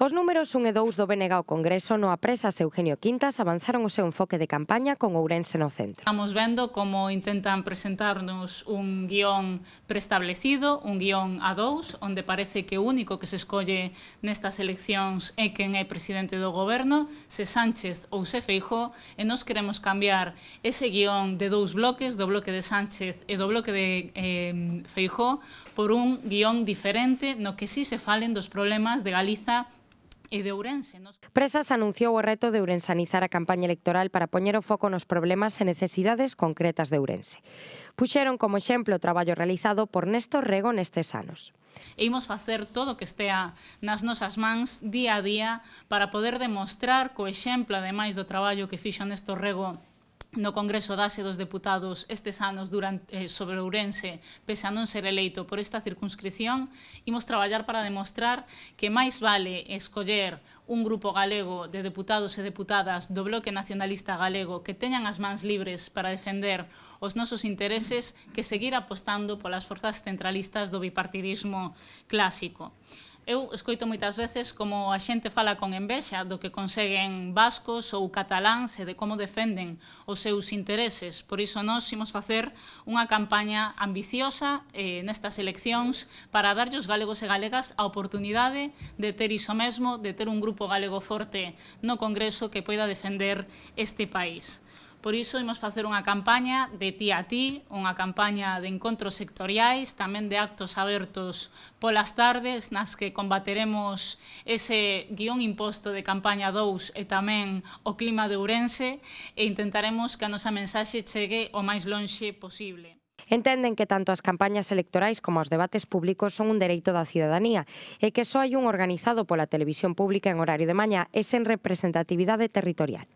Os números 1 e 2 do BNG ao Congreso no apresas Eugenio Quintas avanzaron o seu enfoque de campaña con Ourense no centro. Estamos vendo como intentan presentarnos un guión preestablecido, un guión a dous, onde parece que o único que se escolle nestas eleccións é quen é presidente do goberno, se Sánchez ou se Feijó, e nos queremos cambiar ese guión de dous bloques, do bloque de Sánchez e do bloque de eh, Feijó, por un guión diferente no que sí se falen dos problemas de Galiza e de Ourense. Nos... Presas anunciou o reto de ourensanizar a campaña electoral para poñer o foco nos problemas e necesidades concretas de Ourense. Puxeron como exemplo o traballo realizado por Néstor Rego nestes anos. E imos facer todo o que estea nas nosas mans día a día para poder demostrar co exemplo, ademais do traballo que fixo Néstor Rego no Congreso dase dos Deputados estes anos durante, eh, sobre Ourense, pese a non ser eleito por esta circunscripción, imos traballar para demostrar que máis vale escoller un grupo galego de deputados e deputadas do Bloque Nacionalista Galego que teñan as mans libres para defender os nosos intereses que seguir apostando polas forzas centralistas do bipartidismo clásico. Eu escoito moitas veces como a xente fala con envexa do que conseguen vascos ou cataláns e de como defenden os seus intereses. Por iso nós imos facer unha campaña ambiciosa eh, nestas eleccións para darlle os galegos e galegas a oportunidade de ter iso mesmo, de ter un grupo galego forte no Congreso que poida defender este país. Por iso imos facer unha campaña de ti a ti, unha campaña de encontros sectoriais, tamén de actos abertos polas tardes, nas que combateremos ese guión imposto de campaña 2 e tamén o clima de Ourense e intentaremos que a nosa mensaxe chegue o máis lonxe posible. Entenden que tanto as campañas electorais como os debates públicos son un dereito da ciudadanía e que só hai un organizado pola televisión pública en horario de mañá e sen representatividade territorial.